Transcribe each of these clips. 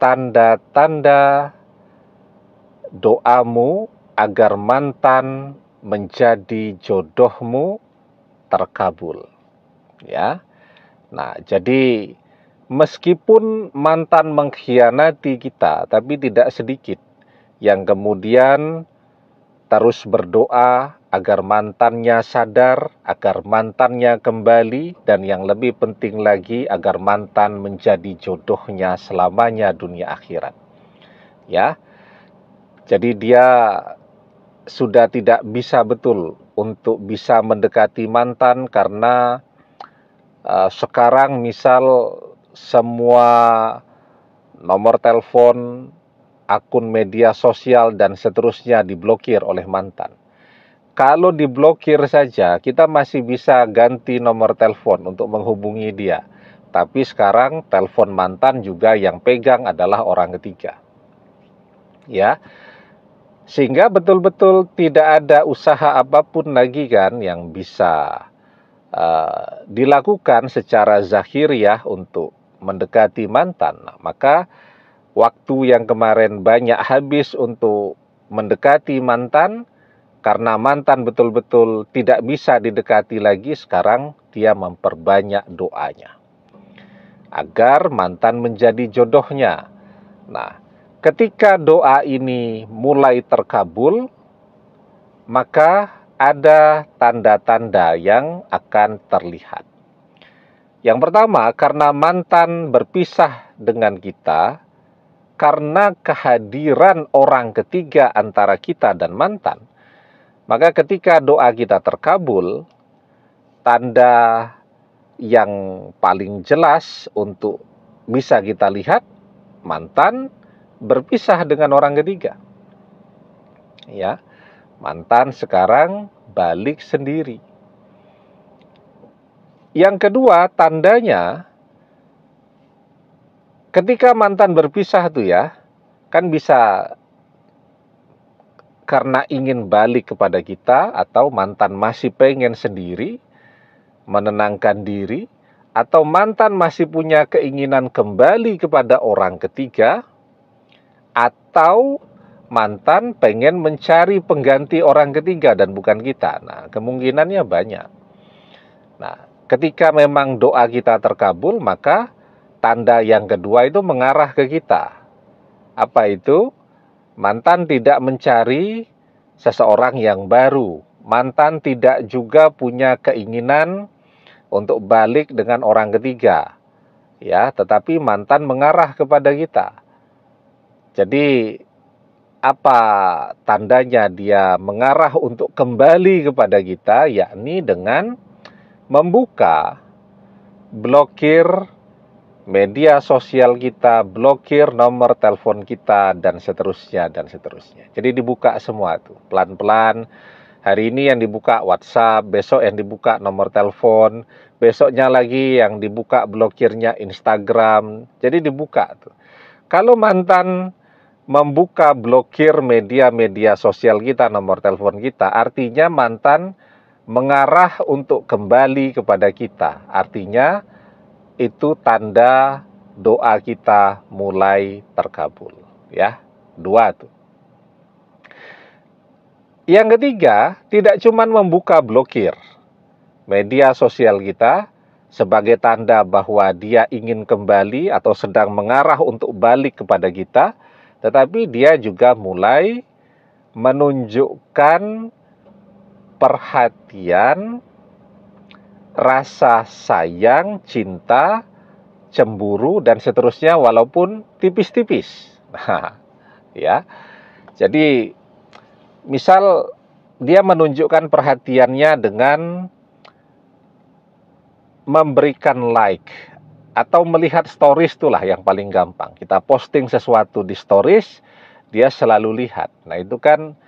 tanda-tanda doamu agar mantan menjadi jodohmu terkabul. Ya. Nah, jadi meskipun mantan mengkhianati kita, tapi tidak sedikit yang kemudian terus berdoa agar mantannya sadar, agar mantannya kembali, dan yang lebih penting lagi agar mantan menjadi jodohnya selamanya dunia akhirat. Ya, jadi dia sudah tidak bisa betul untuk bisa mendekati mantan karena uh, sekarang misal semua nomor telepon akun media sosial dan seterusnya diblokir oleh mantan. Kalau diblokir saja, kita masih bisa ganti nomor telepon untuk menghubungi dia. Tapi sekarang telepon mantan juga yang pegang adalah orang ketiga. Ya. Sehingga betul-betul tidak ada usaha apapun lagi kan yang bisa uh, dilakukan secara zahiriah untuk mendekati mantan. Nah, maka waktu yang kemarin banyak habis untuk mendekati mantan karena mantan betul-betul tidak bisa didekati lagi sekarang dia memperbanyak doanya agar mantan menjadi jodohnya. Nah, ketika doa ini mulai terkabul maka ada tanda-tanda yang akan terlihat. Yang pertama, karena mantan berpisah dengan kita, karena kehadiran orang ketiga antara kita dan mantan, maka ketika doa kita terkabul, tanda yang paling jelas untuk bisa kita lihat mantan berpisah dengan orang ketiga. Ya. Mantan sekarang balik sendiri. Yang kedua, tandanya ketika mantan berpisah tuh ya, kan bisa karena ingin balik kepada kita atau mantan masih pengen sendiri menenangkan diri atau mantan masih punya keinginan kembali kepada orang ketiga atau mantan pengen mencari pengganti orang ketiga dan bukan kita. Nah, kemungkinannya banyak. Nah, ketika memang doa kita terkabul, maka tanda yang kedua itu mengarah ke kita. Apa itu? Mantan tidak mencari seseorang yang baru. Mantan tidak juga punya keinginan untuk balik dengan orang ketiga. Ya, tetapi mantan mengarah kepada kita. Jadi apa tandanya dia mengarah untuk kembali kepada kita yakni dengan membuka blokir media sosial kita, blokir nomor telepon kita, dan seterusnya, dan seterusnya. Jadi dibuka semua tuh, pelan-pelan. Hari ini yang dibuka WhatsApp, besok yang dibuka nomor telepon, besoknya lagi yang dibuka blokirnya Instagram. Jadi dibuka tuh. Kalau mantan membuka blokir media-media sosial kita, nomor telepon kita, artinya mantan mengarah untuk kembali kepada kita. Artinya itu tanda doa kita mulai terkabul ya dua tuh yang ketiga tidak cuma membuka blokir media sosial kita sebagai tanda bahwa dia ingin kembali atau sedang mengarah untuk balik kepada kita tetapi dia juga mulai menunjukkan perhatian rasa sayang, cinta, cemburu dan seterusnya walaupun tipis-tipis. Nah, ya. Jadi misal dia menunjukkan perhatiannya dengan memberikan like atau melihat stories itulah yang paling gampang. Kita posting sesuatu di stories, dia selalu lihat. Nah, itu kan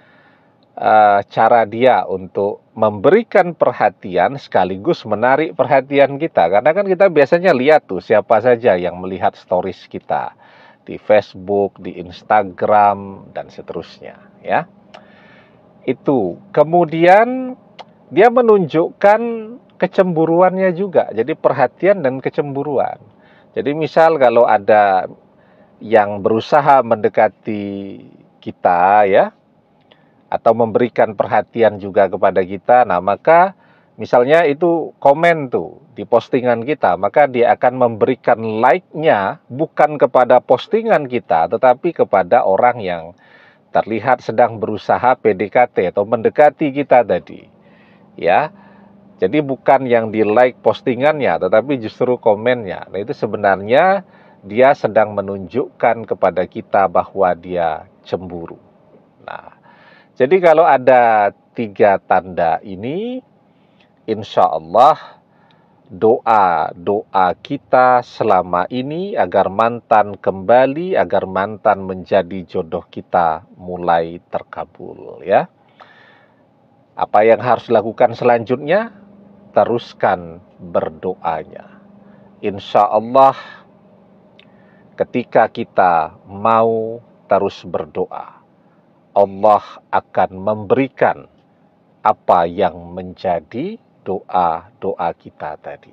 uh, cara dia untuk memberikan perhatian sekaligus menarik perhatian kita. Karena kan kita biasanya lihat tuh siapa saja yang melihat stories kita di Facebook, di Instagram dan seterusnya, ya. Itu. Kemudian dia menunjukkan kecemburuannya juga. Jadi perhatian dan kecemburuan. Jadi misal kalau ada yang berusaha mendekati kita ya, atau memberikan perhatian juga kepada kita. Nah, maka misalnya itu komen tuh di postingan kita, maka dia akan memberikan like-nya bukan kepada postingan kita, tetapi kepada orang yang terlihat sedang berusaha PDKT atau mendekati kita tadi. Ya. Jadi bukan yang di like postingannya, tetapi justru komennya. Nah, itu sebenarnya dia sedang menunjukkan kepada kita bahwa dia cemburu. Nah, jadi kalau ada tiga tanda ini, insya Allah doa-doa kita selama ini agar mantan kembali, agar mantan menjadi jodoh kita mulai terkabul ya. Apa yang harus dilakukan selanjutnya? Teruskan berdoanya. Insya Allah ketika kita mau terus berdoa Allah akan memberikan apa yang menjadi doa-doa kita tadi.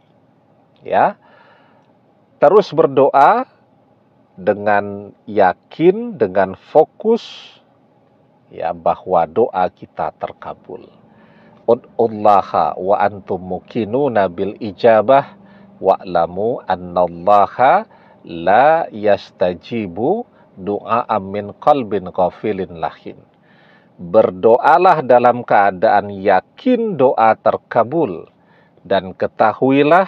Ya. Terus berdoa dengan yakin, dengan fokus ya bahwa doa kita terkabul. Ud'ullaha wa antum mukinuna bil ijabah wa'lamu annallaha la yastajibu doa amin Kolbin kofilin lahin. Berdoalah dalam keadaan yakin doa terkabul dan ketahuilah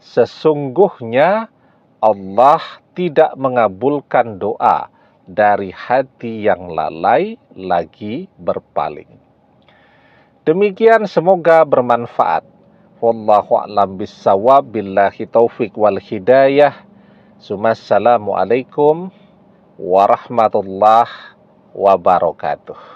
sesungguhnya Allah tidak mengabulkan doa dari hati yang lalai lagi berpaling. Demikian semoga bermanfaat. Wallahu a'lam bissawab billahi taufik wal hidayah. Sumassalamualaikum warahmatullahi wabarakatuh.